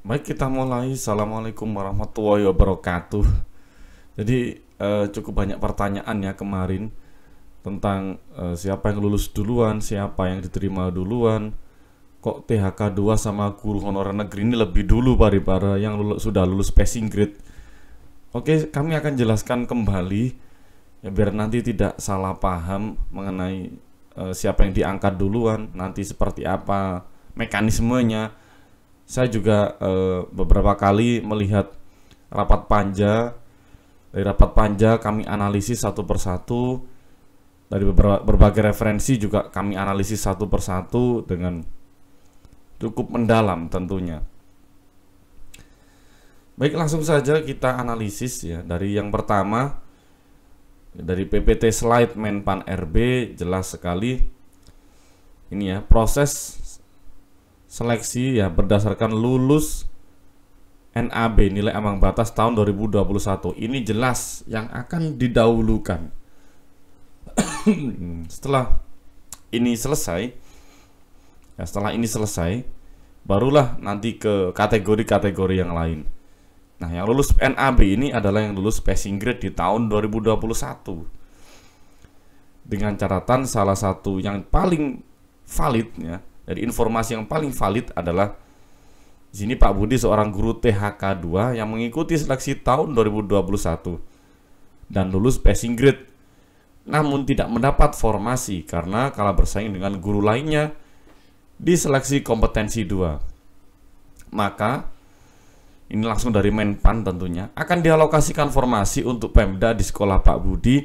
Baik kita mulai Assalamualaikum warahmatullahi wabarakatuh Jadi eh, cukup banyak pertanyaan ya kemarin Tentang eh, siapa yang lulus duluan, siapa yang diterima duluan Kok THK 2 sama guru honorer negeri ini lebih dulu para yang lulus, sudah lulus passing grade Oke kami akan jelaskan kembali ya, Biar nanti tidak salah paham mengenai eh, siapa yang diangkat duluan Nanti seperti apa mekanismenya saya juga eh, beberapa kali melihat rapat panja dari rapat panja kami analisis satu persatu dari berbagai referensi juga kami analisis satu persatu dengan cukup mendalam tentunya. Baik langsung saja kita analisis ya dari yang pertama dari PPT slide Menpan RB jelas sekali ini ya proses seleksi ya berdasarkan lulus NAB nilai ambang batas tahun 2021 ini jelas yang akan didahulukan hmm, setelah ini selesai ya setelah ini selesai barulah nanti ke kategori-kategori yang lain nah yang lulus NAB ini adalah yang lulus passing grade di tahun 2021 dengan catatan salah satu yang paling validnya. Jadi informasi yang paling valid adalah di sini Pak Budi seorang guru THK 2 yang mengikuti seleksi tahun 2021 dan lulus passing grade namun tidak mendapat formasi karena kalah bersaing dengan guru lainnya di seleksi kompetensi 2. Maka ini langsung dari Menpan tentunya akan dialokasikan formasi untuk Pemda di sekolah Pak Budi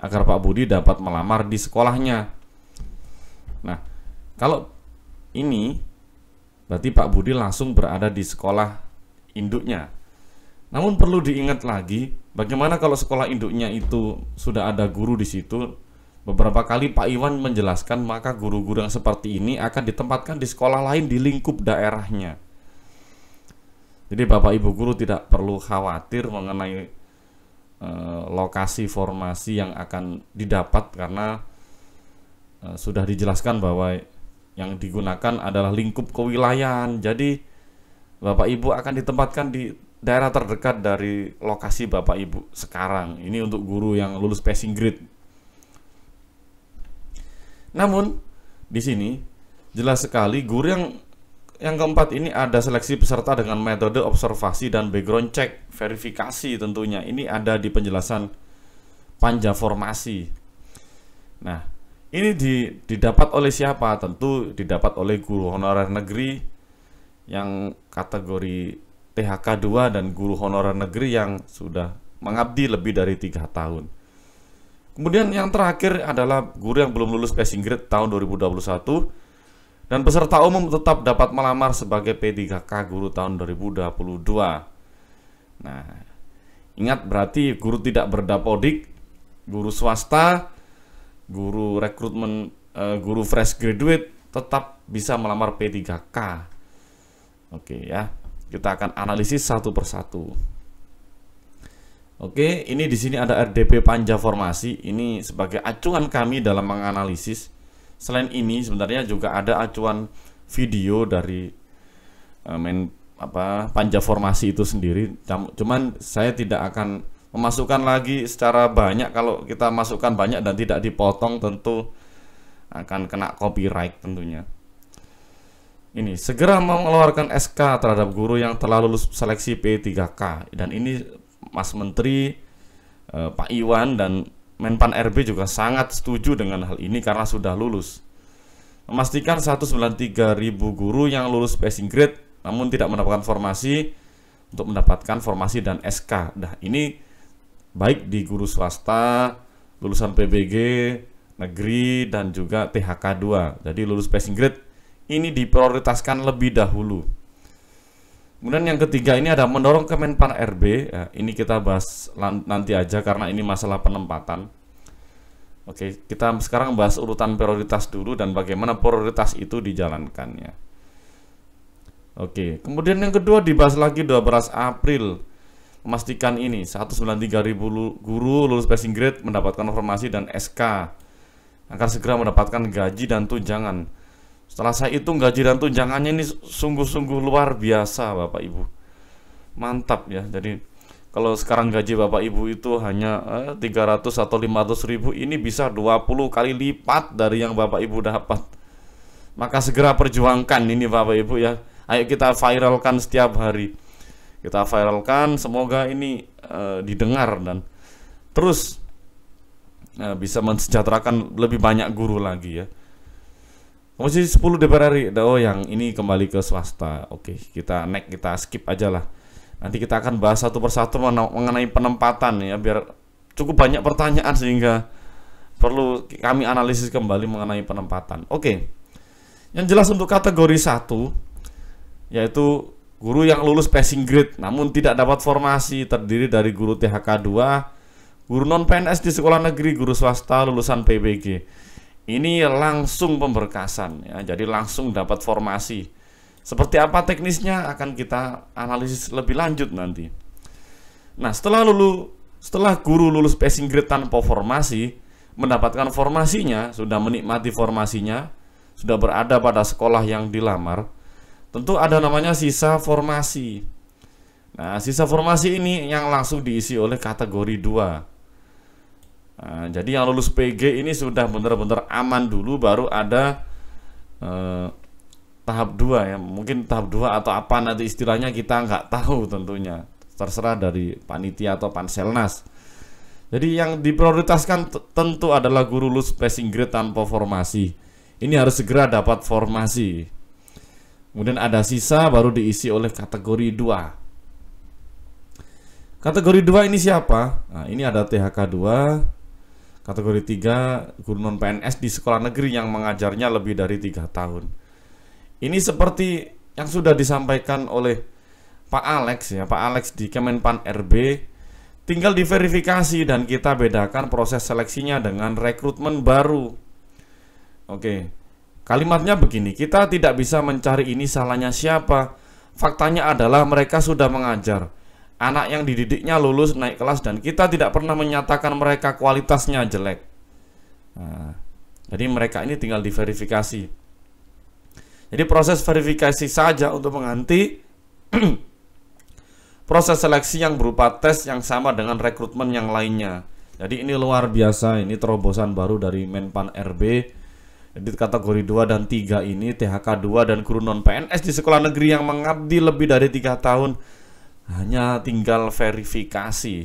agar Pak Budi dapat melamar di sekolahnya. Nah, kalau ini berarti Pak Budi langsung berada di sekolah induknya. Namun perlu diingat lagi bagaimana kalau sekolah induknya itu sudah ada guru di situ. Beberapa kali Pak Iwan menjelaskan maka guru-guru yang seperti ini akan ditempatkan di sekolah lain di lingkup daerahnya. Jadi Bapak Ibu guru tidak perlu khawatir mengenai e, lokasi formasi yang akan didapat karena e, sudah dijelaskan bahwa yang digunakan adalah lingkup kewilayahan. Jadi Bapak Ibu akan ditempatkan di daerah terdekat dari lokasi Bapak Ibu sekarang. Ini untuk guru yang lulus passing grade. Namun di sini jelas sekali guru yang yang keempat ini ada seleksi peserta dengan metode observasi dan background check verifikasi tentunya. Ini ada di penjelasan panjang formasi. Nah, ini didapat oleh siapa? Tentu didapat oleh guru honorer negeri yang kategori THK 2 dan guru honorer negeri yang sudah mengabdi lebih dari tiga tahun. Kemudian yang terakhir adalah guru yang belum lulus passing grade tahun 2021 dan peserta umum tetap dapat melamar sebagai P3K guru tahun 2022. Nah, ingat berarti guru tidak berdapodik, guru swasta, guru rekrutmen uh, guru fresh graduate tetap bisa melamar P3K. Oke ya, kita akan analisis satu persatu. Oke, ini di sini ada RDP panja formasi. Ini sebagai acuan kami dalam menganalisis. Selain ini sebenarnya juga ada acuan video dari uh, eh, men apa panja formasi itu sendiri. Cuman saya tidak akan memasukkan lagi secara banyak kalau kita masukkan banyak dan tidak dipotong tentu akan kena copyright tentunya ini segera mengeluarkan SK terhadap guru yang telah lulus seleksi P3K dan ini Mas Menteri eh, Pak Iwan dan Menpan RB juga sangat setuju dengan hal ini karena sudah lulus memastikan 193.000 guru yang lulus passing grade namun tidak mendapatkan formasi untuk mendapatkan formasi dan SK. Nah, ini baik di guru swasta, lulusan PBG, negeri dan juga THK 2. Jadi lulus passing grade ini diprioritaskan lebih dahulu. Kemudian yang ketiga ini ada mendorong Kemenpan RB. Ya, ini kita bahas nanti aja karena ini masalah penempatan. Oke, kita sekarang bahas urutan prioritas dulu dan bagaimana prioritas itu dijalankannya. Oke, kemudian yang kedua dibahas lagi 12 April memastikan ini 193.000 guru lulus passing grade mendapatkan formasi dan SK agar segera mendapatkan gaji dan tunjangan. Setelah saya hitung gaji dan tunjangannya ini sungguh-sungguh luar biasa Bapak Ibu. Mantap ya. Jadi kalau sekarang gaji Bapak Ibu itu hanya eh, 300 atau 500 ribu ini bisa 20 kali lipat dari yang Bapak Ibu dapat. Maka segera perjuangkan ini Bapak Ibu ya. Ayo kita viralkan setiap hari kita viralkan semoga ini uh, didengar dan terus uh, bisa mensejahterakan lebih banyak guru lagi ya Komisi 10 DPR RI oh yang ini kembali ke swasta oke kita next kita skip aja lah nanti kita akan bahas satu persatu mengenai penempatan ya biar cukup banyak pertanyaan sehingga perlu kami analisis kembali mengenai penempatan oke yang jelas untuk kategori satu yaitu Guru yang lulus passing grade namun tidak dapat formasi terdiri dari guru THK 2, guru non PNS di sekolah negeri, guru swasta lulusan PBG. Ini langsung pemberkasan ya, jadi langsung dapat formasi. Seperti apa teknisnya akan kita analisis lebih lanjut nanti. Nah, setelah lulu setelah guru lulus passing grade tanpa formasi, mendapatkan formasinya, sudah menikmati formasinya, sudah berada pada sekolah yang dilamar, Tentu ada iya. namanya sisa formasi. Nah, sisa formasi ini yang langsung diisi oleh kategori 2. Nah, jadi yang lulus PG ini sudah benar-benar aman dulu baru ada eh, tahap 2 ya. Mungkin tahap 2 atau apa nanti istilahnya kita nggak tahu tentunya. Terserah dari panitia atau panselnas. Jadi yang diprioritaskan tentu adalah guru lulus passing grade tanpa formasi. Ini harus segera dapat formasi. Kemudian ada sisa baru diisi oleh kategori 2. Kategori 2 ini siapa? Nah, ini ada THK 2. Kategori 3 guru non PNS di sekolah negeri yang mengajarnya lebih dari 3 tahun. Ini seperti yang sudah disampaikan oleh Pak Alex ya, Pak Alex di Kemenpan RB tinggal diverifikasi dan kita bedakan proses seleksinya dengan rekrutmen baru. Oke. Kalimatnya begini, kita tidak bisa mencari ini salahnya siapa. Faktanya adalah mereka sudah mengajar. Anak yang dididiknya lulus naik kelas dan kita tidak pernah menyatakan mereka kualitasnya jelek. Nah, jadi mereka ini tinggal diverifikasi. Jadi proses verifikasi saja untuk mengganti proses seleksi yang berupa tes yang sama dengan rekrutmen yang lainnya. Jadi ini luar biasa, ini terobosan baru dari Menpan RB Edit kategori 2 dan 3 ini THK 2 dan guru non PNS di sekolah negeri yang mengabdi lebih dari tiga tahun hanya tinggal verifikasi.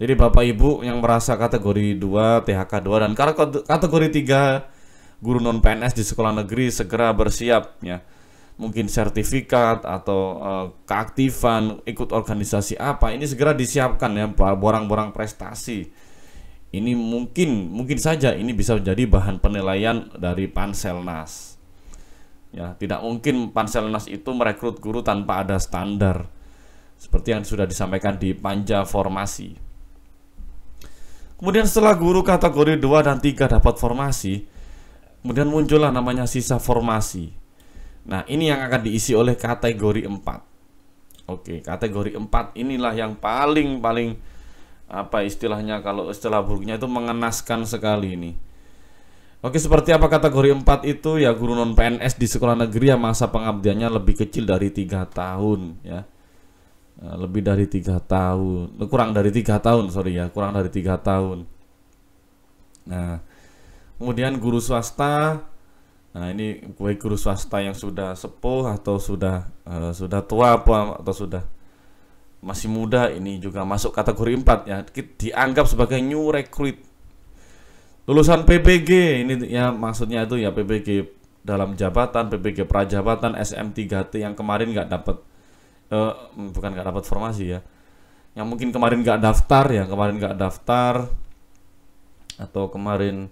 Jadi Bapak Ibu yang merasa kategori 2 THK 2 dan kategori 3 guru non PNS di sekolah negeri segera bersiap ya. Mungkin sertifikat atau uh, keaktifan ikut organisasi apa ini segera disiapkan ya borang borang prestasi ini mungkin mungkin saja ini bisa menjadi bahan penilaian dari Panselnas. Ya, tidak mungkin Panselnas itu merekrut guru tanpa ada standar seperti yang sudah disampaikan di Panja Formasi. Kemudian setelah guru kategori 2 dan 3 dapat formasi, kemudian muncullah namanya sisa formasi. Nah, ini yang akan diisi oleh kategori 4. Oke, kategori 4 inilah yang paling-paling apa istilahnya kalau istilah buruknya itu mengenaskan sekali ini. Oke, seperti apa kategori 4 itu ya guru non PNS di sekolah negeri yang masa pengabdiannya lebih kecil dari tiga tahun ya. Eh, lebih dari tiga tahun, kurang dari tiga tahun, sorry ya, kurang dari tiga tahun. Nah, kemudian guru swasta, nah ini baik guru swasta yang sudah sepuh atau sudah uh, sudah tua atau sudah masih muda ini juga masuk kategori 4 ya dianggap sebagai new recruit lulusan PPG ini ya maksudnya itu ya PPG dalam jabatan PPG prajabatan SM3T yang kemarin nggak dapat eh, bukan nggak dapat formasi ya yang mungkin kemarin nggak daftar ya kemarin nggak daftar atau kemarin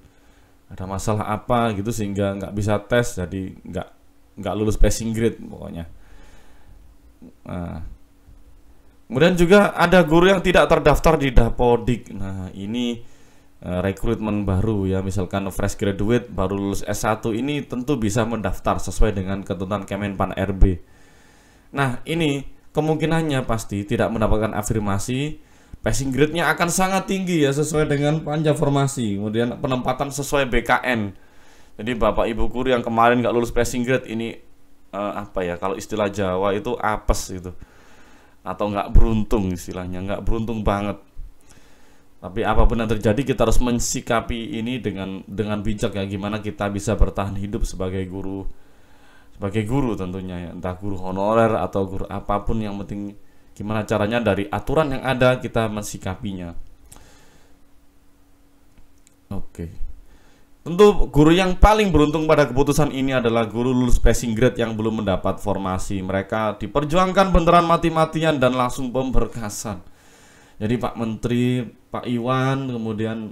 ada masalah apa gitu sehingga nggak bisa tes jadi nggak nggak lulus passing grade pokoknya nah Kemudian juga ada guru yang tidak terdaftar di Dapodik. Nah, ini uh, rekrutmen baru ya, misalkan fresh graduate baru lulus S1 ini tentu bisa mendaftar sesuai dengan ketentuan Kemenpan RB. Nah, ini kemungkinannya pasti tidak mendapatkan afirmasi, passing grade-nya akan sangat tinggi ya sesuai dengan panja formasi, kemudian penempatan sesuai BKN. Jadi Bapak Ibu guru yang kemarin nggak lulus passing grade ini uh, apa ya kalau istilah Jawa itu apes gitu atau nggak beruntung istilahnya nggak beruntung banget tapi apapun yang terjadi kita harus mensikapi ini dengan dengan bijak ya gimana kita bisa bertahan hidup sebagai guru sebagai guru tentunya ya. entah guru honorer atau guru apapun yang penting gimana caranya dari aturan yang ada kita mensikapinya oke okay. Tentu guru yang paling beruntung pada keputusan ini adalah guru lulus passing grade yang belum mendapat formasi. Mereka diperjuangkan beneran mati-matian dan langsung pemberkasan. Jadi Pak Menteri, Pak Iwan, kemudian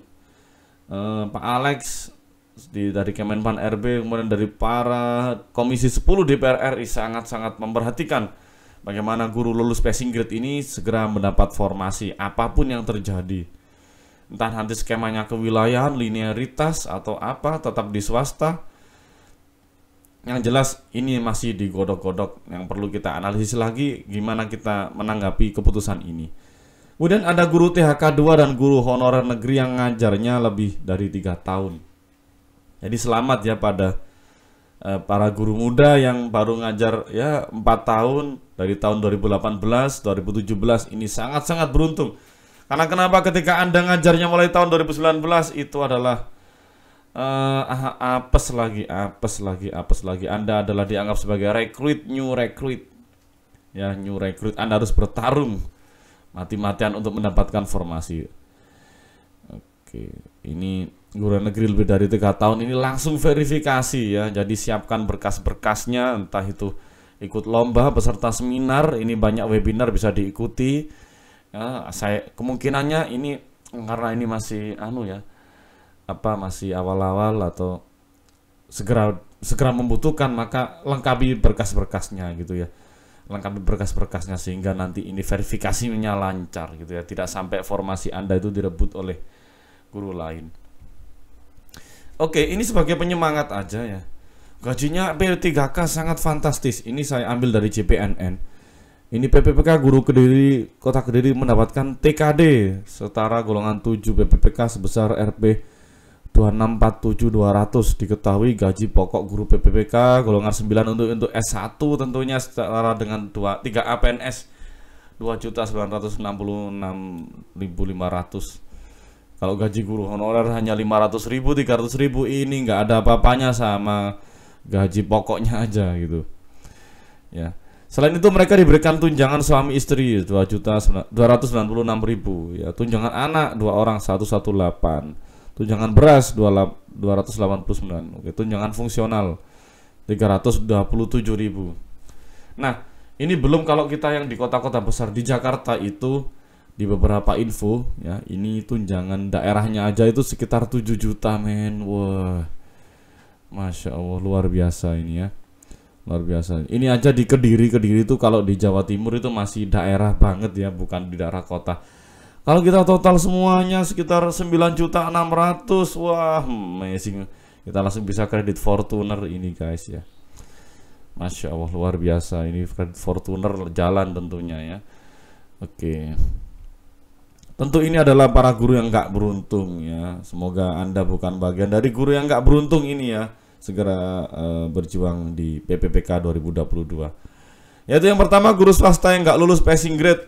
eh, Pak Alex di, dari Kemenpan RB, kemudian dari para Komisi 10 DPR RI sangat-sangat memperhatikan bagaimana guru lulus passing grade ini segera mendapat formasi apapun yang terjadi entah nanti skemanya kewilayahan, linearitas atau apa tetap di swasta. Yang jelas ini masih digodok-godok yang perlu kita analisis lagi gimana kita menanggapi keputusan ini. Kemudian ada guru THK 2 dan guru honorer negeri yang ngajarnya lebih dari tiga tahun. Jadi selamat ya pada eh, para guru muda yang baru ngajar ya 4 tahun dari tahun 2018, 2017 ini sangat-sangat beruntung karena kenapa ketika Anda ngajarnya mulai tahun 2019 itu adalah uh, apes lagi, apes lagi, apes lagi. Anda adalah dianggap sebagai rekrut, new rekrut. Ya, new rekrut. Anda harus bertarung mati-matian untuk mendapatkan formasi. Oke, ini guru negeri lebih dari tiga tahun ini langsung verifikasi ya. Jadi siapkan berkas-berkasnya entah itu ikut lomba, peserta seminar, ini banyak webinar bisa diikuti ya, saya kemungkinannya ini karena ini masih anu ya apa masih awal-awal atau segera segera membutuhkan maka lengkapi berkas-berkasnya gitu ya lengkapi berkas-berkasnya sehingga nanti ini verifikasinya lancar gitu ya tidak sampai formasi anda itu direbut oleh guru lain oke ini sebagai penyemangat aja ya gajinya P3K sangat fantastis ini saya ambil dari CPNN ini PPPK Guru Kediri Kota Kediri mendapatkan TKD setara golongan 7 PPPK sebesar Rp 2647200 diketahui gaji pokok guru PPPK golongan 9 untuk untuk S1 tentunya setara dengan 2 3 APNS 2.966.500 kalau gaji guru honorer hanya 500 ribu 300 ribu ini nggak ada apa-apanya sama gaji pokoknya aja gitu ya Selain itu mereka diberikan tunjangan suami istri 2 juta 296 ribu ya tunjangan anak dua orang 118 tunjangan beras 289 oke tunjangan fungsional 327 ribu nah ini belum kalau kita yang di kota-kota besar di Jakarta itu di beberapa info ya ini tunjangan daerahnya aja itu sekitar 7 juta men wah masya Allah luar biasa ini ya luar biasa ini aja di kediri kediri itu kalau di Jawa Timur itu masih daerah banget ya bukan di daerah kota kalau kita total semuanya sekitar 9 juta 600 wah amazing kita langsung bisa kredit Fortuner ini guys ya Masya Allah luar biasa ini kredit Fortuner jalan tentunya ya Oke tentu ini adalah para guru yang nggak beruntung ya semoga anda bukan bagian dari guru yang nggak beruntung ini ya segera uh, berjuang di PPPK 2022. Yaitu yang pertama guru swasta yang nggak lulus passing grade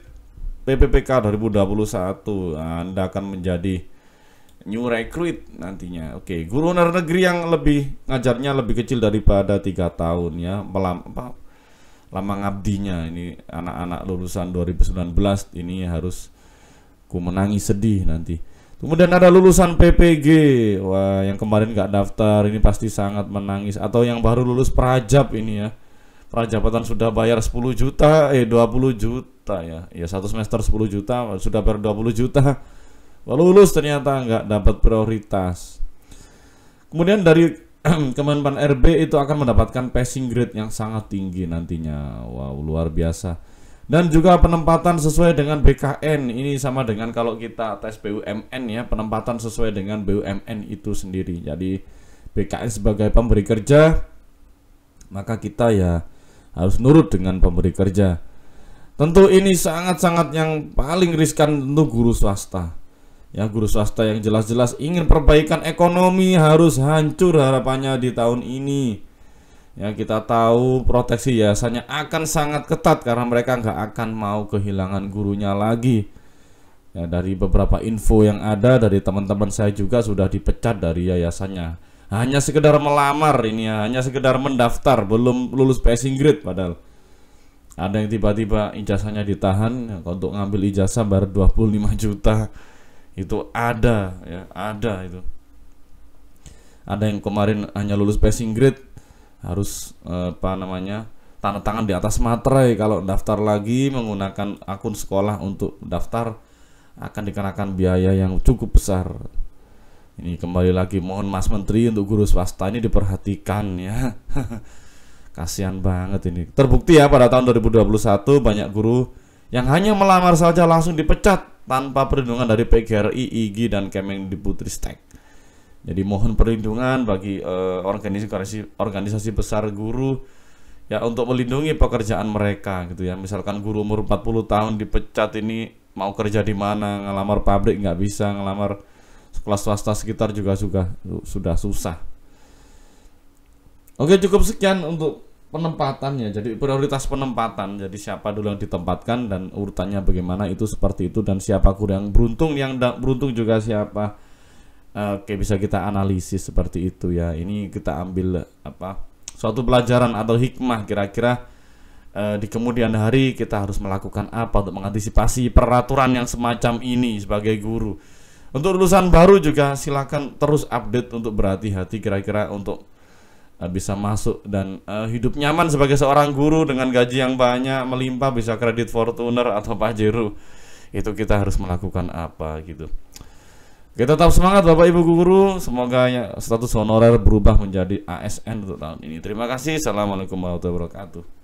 PPPK 2021 Anda akan menjadi new recruit nantinya. Oke, okay. guru honorer negeri yang lebih ngajarnya lebih kecil daripada tiga tahun ya, melam, apa, lama ngabdinya ini anak-anak lulusan 2019 ini harus ku menangis sedih nanti. Kemudian ada lulusan PPG, wah yang kemarin nggak daftar, ini pasti sangat menangis. Atau yang baru lulus Prajab ini ya, Prajabatan sudah bayar 10 juta, eh 20 juta ya, ya satu semester 10 juta, sudah bayar 20 juta, lulus ternyata nggak dapat prioritas. Kemudian dari Kemenpan RB itu akan mendapatkan passing grade yang sangat tinggi nantinya, wow luar biasa dan juga penempatan sesuai dengan BKN ini sama dengan kalau kita tes BUMN ya penempatan sesuai dengan BUMN itu sendiri jadi BKN sebagai pemberi kerja maka kita ya harus nurut dengan pemberi kerja tentu ini sangat-sangat yang paling riskan tentu guru swasta ya guru swasta yang jelas-jelas ingin perbaikan ekonomi harus hancur harapannya di tahun ini ya kita tahu proteksi yayasannya akan sangat ketat karena mereka nggak akan mau kehilangan gurunya lagi ya dari beberapa info yang ada dari teman-teman saya juga sudah dipecat dari yayasannya hanya sekedar melamar ini ya, hanya sekedar mendaftar belum lulus passing grade padahal ada yang tiba-tiba ijazahnya ditahan ya, untuk ngambil ijazah baru 25 juta itu ada ya ada itu ada yang kemarin hanya lulus passing grade harus eh, apa namanya tanda tangan di atas materai kalau daftar lagi menggunakan akun sekolah untuk daftar akan dikenakan biaya yang cukup besar ini kembali lagi mohon Mas Menteri untuk guru swasta ini diperhatikan ya kasihan banget ini terbukti ya pada tahun 2021 banyak guru yang hanya melamar saja langsung dipecat tanpa perlindungan dari PGRI, IG dan Kemendikbudristek jadi mohon perlindungan bagi uh, organisasi organisasi besar guru ya untuk melindungi pekerjaan mereka gitu ya. Misalkan guru umur 40 tahun dipecat ini mau kerja di mana, ngelamar pabrik nggak bisa, ngelamar sekolah swasta sekitar juga sudah sudah susah. Oke, cukup sekian untuk penempatannya. Jadi prioritas penempatan. Jadi siapa dulu yang ditempatkan dan urutannya bagaimana itu seperti itu dan siapa guru yang beruntung yang beruntung juga siapa Oke, bisa kita analisis seperti itu ya. Ini kita ambil apa? Suatu pelajaran atau hikmah kira-kira uh, di kemudian hari kita harus melakukan apa untuk mengantisipasi peraturan yang semacam ini sebagai guru. Untuk lulusan baru juga silakan terus update untuk berhati-hati kira-kira untuk eh, bisa masuk dan uh, hidup nyaman sebagai seorang guru dengan gaji yang banyak melimpah bisa kredit Fortuner atau Pajero. Itu kita harus melakukan apa gitu. Kita tetap semangat Bapak Ibu guru, semoga status honorer berubah menjadi ASN untuk tahun ini. Terima kasih. Assalamualaikum warahmatullahi wabarakatuh.